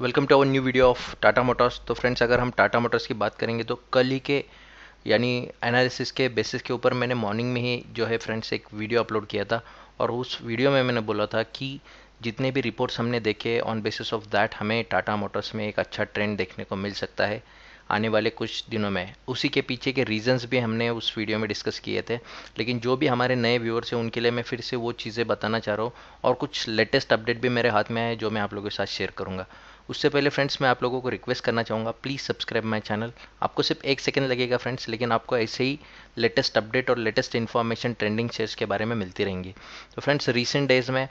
welcome to our new video of Tata motors तो friends अगर हम टाटा मोटर्स की बात करेंगे तो कल ही के यानी एनालिसिस के बेसिस के ऊपर मैंने मॉर्निंग में ही जो है फ्रेंड्स एक वीडियो अपलोड किया था और उस वीडियो में मैंने बोला था कि जितने भी रिपोर्ट्स हमने देखे ऑन बेसिस ऑफ दैट हमें टाटा मोटर्स में एक अच्छा ट्रेंड देखने को मिल सकता है आने वाले कुछ दिनों में उसी के पीछे के रीजंस भी हमने उस वीडियो में डिस्कस किए थे लेकिन जो भी हमारे नए व्यूअर्स हैं उनके लिए मैं फिर से वो चीज़ें बताना चाह रहा हूँ और कुछ लेटेस्ट अपडेट भी मेरे हाथ में है जो मैं आप लोगों के साथ शेयर करूँगा उससे पहले फ्रेंड्स मैं आप लोगों को रिक्वेस्ट करना चाहूँगा प्लीज़ सब्सक्राइब माई चैनल आपको सिर्फ एक सेकेंड लगेगा फ्रेंड्स लेकिन आपको ऐसे ही लेटेस्ट अपडेट और लेटेस्ट इन्फॉर्मेशन ट्रेंडिंग शेयर्स के बारे में मिलती रहेंगी तो फ्रेंड्स रिसेंट डेज़ में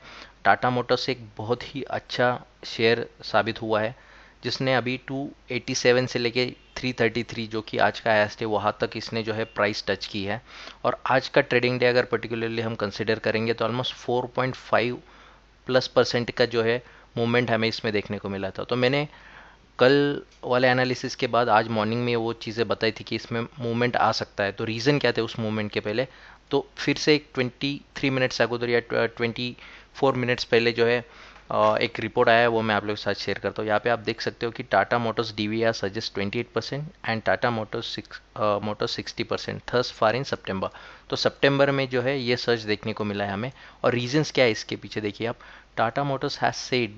टाटा मोटर्स एक बहुत ही अच्छा शेयर साबित हुआ है जिसने अभी 287 से लेके 333 जो कि आज का एस्ट है वहाँ तक इसने जो है प्राइस टच की है और आज का ट्रेडिंग डे अगर पर्टिकुलरली हम कंसिडर करेंगे तो ऑलमोस्ट 4.5 प्लस परसेंट का जो है मूवमेंट हमें इसमें देखने को मिला था तो मैंने कल वाले एनालिसिस के बाद आज मॉर्निंग में वो चीज़ें बताई थी कि इसमें मूवमेंट आ सकता है तो रीज़न क्या थे उस मूवमेंट के पहले तो फिर से एक ट्वेंटी थ्री मिनट्स आगोदर या ट्वेंटी फोर मिनट्स पहले जो है एक रिपोर्ट आया है वो मैं आप लोग के साथ शेयर करता हूँ यहाँ पे आप देख सकते हो कि Tata motors D V R surged twenty eight percent and Tata motors motors sixty percent thus far in September तो सेप्टेम्बर में जो है ये सर्च देखने को मिला है हमें और रीजन्स क्या है इसके पीछे देखिए आप Tata motors has said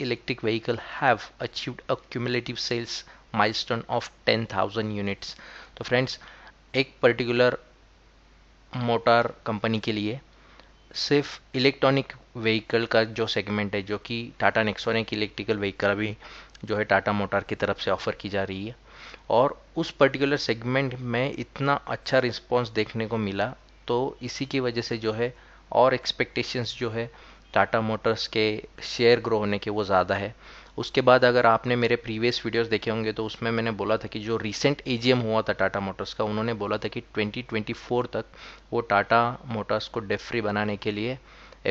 electric vehicle have achieved a cumulative sales milestone of ten thousand units तो फ्रेंड्स एक पर्टिकुलर मोटर कंपनी के लिए सिर्फ इलेक्ट्रॉनिक व्हीकल का जो सेगमेंट है जो कि टाटा नेक्सोन एक इलेक्ट्रिकल व्हीकल अभी जो है टाटा मोटर की तरफ से ऑफ़र की जा रही है और उस पर्टिकुलर सेगमेंट में इतना अच्छा रिस्पॉन्स देखने को मिला तो इसी की वजह से जो है और एक्सपेक्टेशंस जो है टाटा मोटर्स के शेयर ग्रो होने के वो ज़्यादा है उसके बाद अगर आपने मेरे प्रीवियस वीडियोस देखे होंगे तो उसमें मैंने बोला था कि जो रिसेंट एजीएम हुआ था टाटा मोटर्स का उन्होंने बोला था कि 2024 तक वो टाटा मोटर्स को डेफ फ्री बनाने के लिए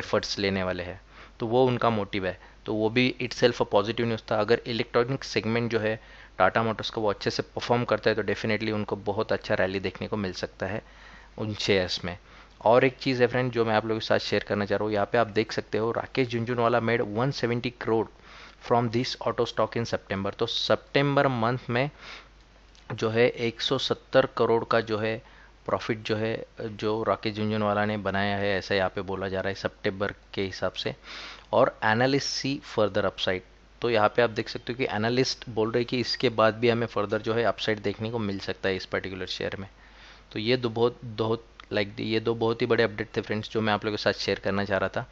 एफर्ट्स लेने वाले हैं तो वो उनका मोटिव है तो वो भी its self a positive news था अगर इलेक्ट्रॉनिक सेगमेंट जो है टाटा मोटर्स का वो अच्छे से परफॉर्म करता है तो डेफिनेटली उनको बहुत अच्छा रैली देखने को मिल सकता है उन शेयर्स में और एक चीज़ है फ्रेंड जो मैं आप लोगों के साथ शेयर करना चाह रहा हूँ यहाँ पे आप देख सकते हो Rakesh Jhunjhunwala made 170 crore from this auto stock in September तो सेप्टेम्बर मंथ में जो है 170 करोड़ का जो है प्रॉफिट जो है जो राकेश झुंझुनवाला ने बनाया है ऐसा यहाँ पे बोला जा रहा है सेप्टेम्बर के हिसाब से और एनालिस्ट सी फर्दर अपसाइड तो यहाँ पे आप देख सकते हो कि एनालिस्ट बोल रहे कि इसके बाद भी हमें फर्दर जो है अपसाइड देखने को मिल सकता है इस पर्टिकुलर शेयर में तो ये दो बहुत बहुत लाइक like ये दो बहुत ही बड़े अपडेट थे फ्रेंड्स जो मैं आप लोगों के साथ शेयर करना चाह रहा था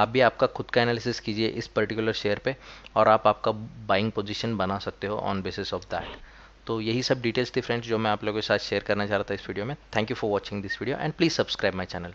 आप भी आपका खुद का एनालिसिस कीजिए इस पर्टिकुलर शेयर पे और आप आपका बाइंग पोजीशन बना सकते हो ऑन बेसिस ऑफ दैट तो यही सब डिटेल्स थी फ्रेंड्स जो मैं आप लोगों के साथ शेयर करना चाह रहा था इस वीडियो में thank you for watching this video and please subscribe my channel